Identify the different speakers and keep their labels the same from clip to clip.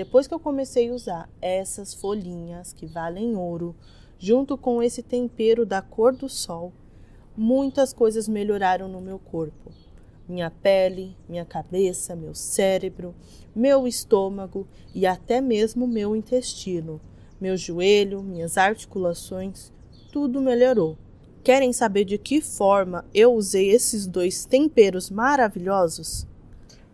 Speaker 1: Depois que eu comecei a usar essas folhinhas que valem ouro, junto com esse tempero da cor do sol, muitas coisas melhoraram no meu corpo. Minha pele, minha cabeça, meu cérebro, meu estômago e até mesmo meu intestino, meu joelho, minhas articulações, tudo melhorou. Querem saber de que forma eu usei esses dois temperos maravilhosos?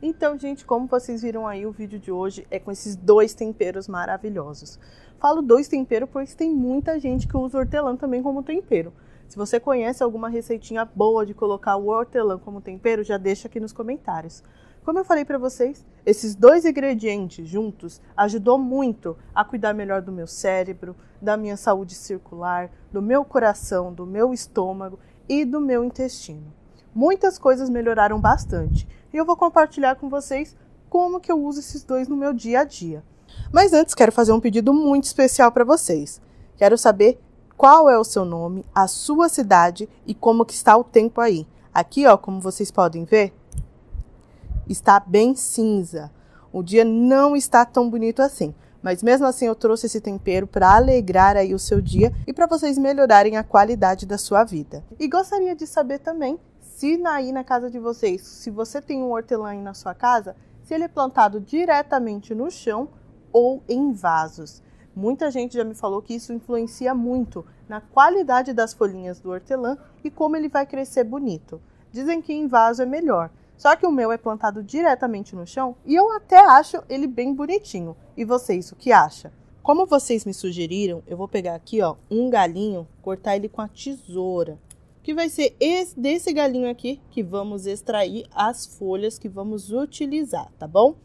Speaker 1: Então, gente, como vocês viram aí, o vídeo de hoje é com esses dois temperos maravilhosos. Falo dois temperos pois tem muita gente que usa hortelã também como tempero. Se você conhece alguma receitinha boa de colocar o hortelã como tempero, já deixa aqui nos comentários. Como eu falei para vocês, esses dois ingredientes juntos ajudou muito a cuidar melhor do meu cérebro, da minha saúde circular, do meu coração, do meu estômago e do meu intestino. Muitas coisas melhoraram bastante e eu vou compartilhar com vocês como que eu uso esses dois no meu dia a dia. Mas antes quero fazer um pedido muito especial para vocês. Quero saber qual é o seu nome, a sua cidade e como que está o tempo aí. Aqui, ó, como vocês podem ver, está bem cinza. O dia não está tão bonito assim, mas mesmo assim eu trouxe esse tempero para alegrar aí o seu dia e para vocês melhorarem a qualidade da sua vida. E gostaria de saber também se aí na casa de vocês, se você tem um hortelã aí na sua casa, se ele é plantado diretamente no chão ou em vasos. Muita gente já me falou que isso influencia muito na qualidade das folhinhas do hortelã e como ele vai crescer bonito. Dizem que em vaso é melhor, só que o meu é plantado diretamente no chão e eu até acho ele bem bonitinho. E vocês, o que acha? Como vocês me sugeriram, eu vou pegar aqui ó, um galinho, cortar ele com a tesoura que vai ser esse, desse galinho aqui que vamos extrair as folhas que vamos utilizar, tá bom?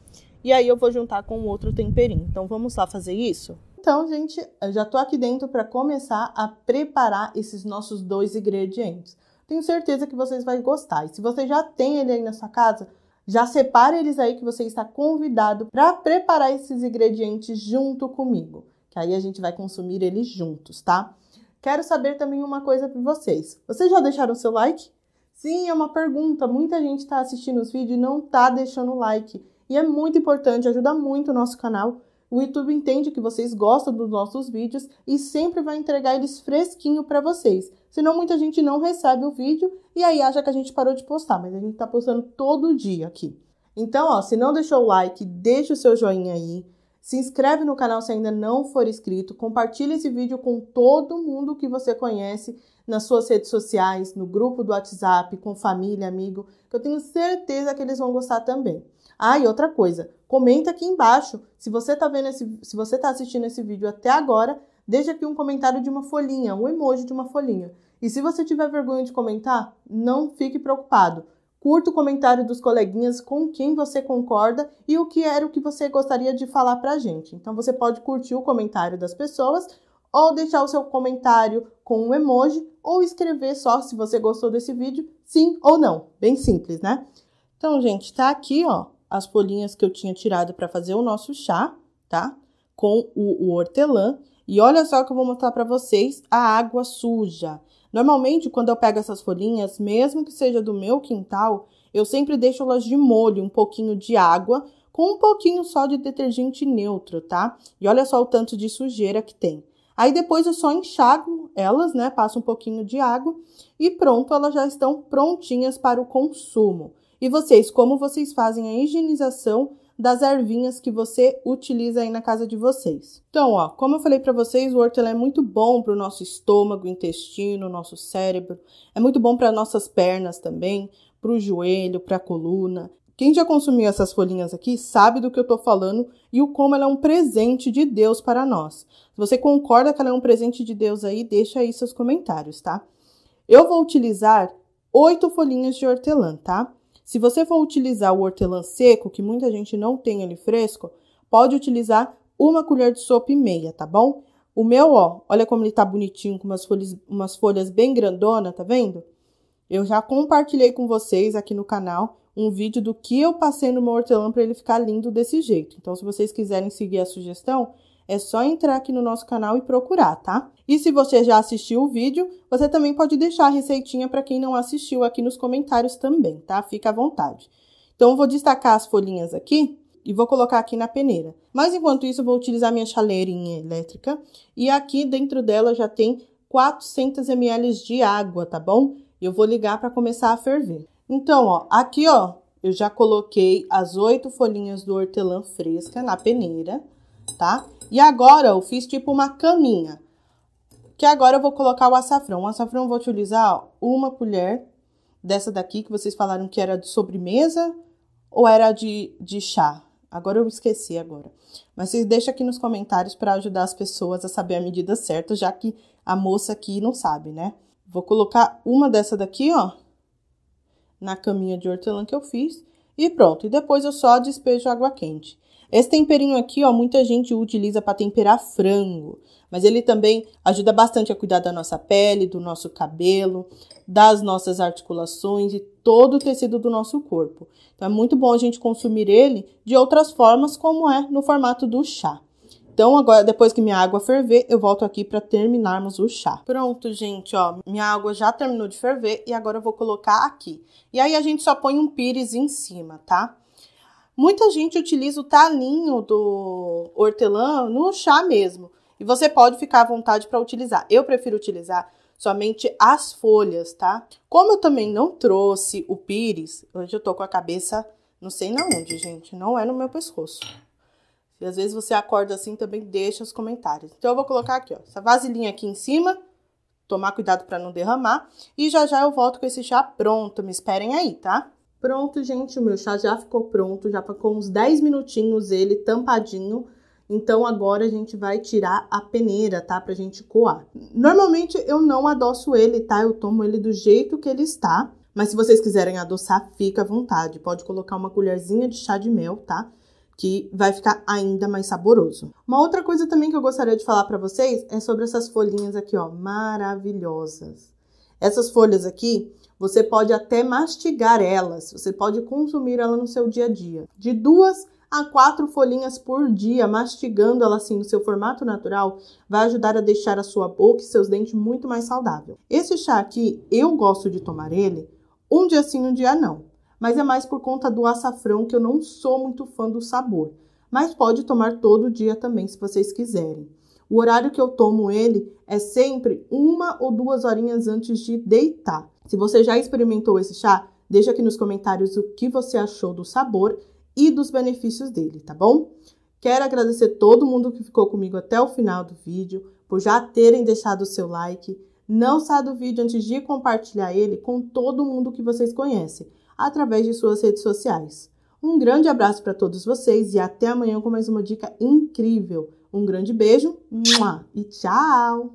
Speaker 1: E aí eu vou juntar com outro temperinho. Então vamos lá fazer isso? Então, gente, eu já tô aqui dentro para começar a preparar esses nossos dois ingredientes. Tenho certeza que vocês vão gostar. E se você já tem ele aí na sua casa, já separe eles aí que você está convidado para preparar esses ingredientes junto comigo, que aí a gente vai consumir eles juntos, tá? Quero saber também uma coisa para vocês. Vocês já deixaram seu like? Sim, é uma pergunta. Muita gente está assistindo os vídeos e não está deixando o like. E é muito importante, ajuda muito o nosso canal. O YouTube entende que vocês gostam dos nossos vídeos e sempre vai entregar eles fresquinho para vocês. Senão muita gente não recebe o vídeo e aí acha que a gente parou de postar, mas a gente está postando todo dia aqui. Então, ó, se não deixou o like, deixa o seu joinha aí. Se inscreve no canal se ainda não for inscrito, compartilha esse vídeo com todo mundo que você conhece nas suas redes sociais, no grupo do WhatsApp, com família, amigo, que eu tenho certeza que eles vão gostar também. Ah, e outra coisa, comenta aqui embaixo se você está vendo esse, se você tá assistindo esse vídeo até agora, deixa aqui um comentário de uma folhinha, um emoji de uma folhinha. E se você tiver vergonha de comentar, não fique preocupado. Curta o comentário dos coleguinhas com quem você concorda e o que era o que você gostaria de falar para a gente. Então você pode curtir o comentário das pessoas ou deixar o seu comentário com um emoji ou escrever só se você gostou desse vídeo, sim ou não. Bem simples, né? Então, gente, tá aqui, ó, as folhinhas que eu tinha tirado para fazer o nosso chá, tá? Com o, o hortelã. E olha só que eu vou mostrar para vocês a água suja. Normalmente, quando eu pego essas folhinhas, mesmo que seja do meu quintal, eu sempre deixo elas de molho, um pouquinho de água, com um pouquinho só de detergente neutro, tá? E olha só o tanto de sujeira que tem. Aí depois eu só enxago elas, né? Passo um pouquinho de água e pronto, elas já estão prontinhas para o consumo. E vocês, como vocês fazem a higienização das ervinhas que você utiliza aí na casa de vocês. Então, ó, como eu falei para vocês, o hortelã é muito bom para o nosso estômago, intestino, nosso cérebro. É muito bom para nossas pernas também, para o joelho, para a coluna. Quem já consumiu essas folhinhas aqui sabe do que eu estou falando e o como ela é um presente de Deus para nós. Se você concorda que ela é um presente de Deus aí, deixa aí seus comentários, tá? Eu vou utilizar oito folhinhas de hortelã, tá? Se você for utilizar o hortelã seco, que muita gente não tem ele fresco, pode utilizar uma colher de sopa e meia, tá bom? O meu, ó, olha como ele tá bonitinho, com umas folhas, umas folhas bem grandona, tá vendo? Eu já compartilhei com vocês aqui no canal um vídeo do que eu passei no meu hortelã para ele ficar lindo desse jeito. Então, se vocês quiserem seguir a sugestão, é só entrar aqui no nosso canal e procurar, tá? E se você já assistiu o vídeo, você também pode deixar a receitinha para quem não assistiu aqui nos comentários também, tá? Fica à vontade. Então, eu vou destacar as folhinhas aqui e vou colocar aqui na peneira. Mas enquanto isso, eu vou utilizar minha chaleirinha elétrica e aqui dentro dela já tem 400 ml de água, tá bom? Eu vou ligar para começar a ferver. Então, ó, aqui, ó, eu já coloquei as oito folhinhas do hortelã fresca na peneira, tá? E agora eu fiz tipo uma caminha. Que agora eu vou colocar o açafrão. O açafrão eu vou utilizar uma colher dessa daqui que vocês falaram que era de sobremesa ou era de, de chá. Agora eu esqueci agora. Mas vocês deixam aqui nos comentários para ajudar as pessoas a saber a medida certa, já que a moça aqui não sabe, né? Vou colocar uma dessa daqui, ó, na caminha de hortelã que eu fiz e pronto. E depois eu só despejo água quente. Esse temperinho aqui, ó, muita gente utiliza para temperar frango, mas ele também ajuda bastante a cuidar da nossa pele, do nosso cabelo, das nossas articulações e todo o tecido do nosso corpo. Então é muito bom a gente consumir ele de outras formas, como é no formato do chá. Então, agora, depois que minha água ferver, eu volto aqui para terminarmos o chá. Pronto, gente, ó, minha água já terminou de ferver e agora eu vou colocar aqui. E aí a gente só põe um pires em cima, tá? Muita gente utiliza o talinho do hortelã no chá mesmo. E você pode ficar à vontade para utilizar. Eu prefiro utilizar somente as folhas, tá? Como eu também não trouxe o pires, hoje eu tô com a cabeça não sei na onde, gente, não é no meu pescoço. E às vezes você acorda assim também, deixa os comentários. Então eu vou colocar aqui, ó, essa vasilhinha aqui em cima, tomar cuidado para não derramar, e já já eu volto com esse chá pronto, me esperem aí, tá? Pronto, gente, o meu chá já ficou pronto, já ficou uns 10 minutinhos ele tampadinho. Então agora a gente vai tirar a peneira, tá? Pra gente coar. Normalmente eu não adoço ele, tá? Eu tomo ele do jeito que ele está. Mas se vocês quiserem adoçar, fica à vontade. Pode colocar uma colherzinha de chá de mel, tá? Que vai ficar ainda mais saboroso. Uma outra coisa também que eu gostaria de falar para vocês é sobre essas folhinhas aqui, ó, maravilhosas. Essas folhas aqui, você pode até mastigar elas, você pode consumir ela no seu dia a dia. De duas a quatro folhinhas por dia, mastigando ela assim no seu formato natural, vai ajudar a deixar a sua boca e seus dentes muito mais saudável. Esse chá aqui, eu gosto de tomar ele um dia sim, um dia não, mas é mais por conta do açafrão que eu não sou muito fã do sabor. Mas pode tomar todo dia também, se vocês quiserem. O horário que eu tomo ele é sempre uma ou duas horinhas antes de deitar. Se você já experimentou esse chá, deixa aqui nos comentários o que você achou do sabor e dos benefícios dele, tá bom? Quero agradecer todo mundo que ficou comigo até o final do vídeo, por já terem deixado o seu like. Não saia do vídeo antes de compartilhar ele com todo mundo que vocês conhecem, através de suas redes sociais. Um grande abraço para todos vocês e até amanhã com mais uma dica incrível. Um grande beijo e tchau!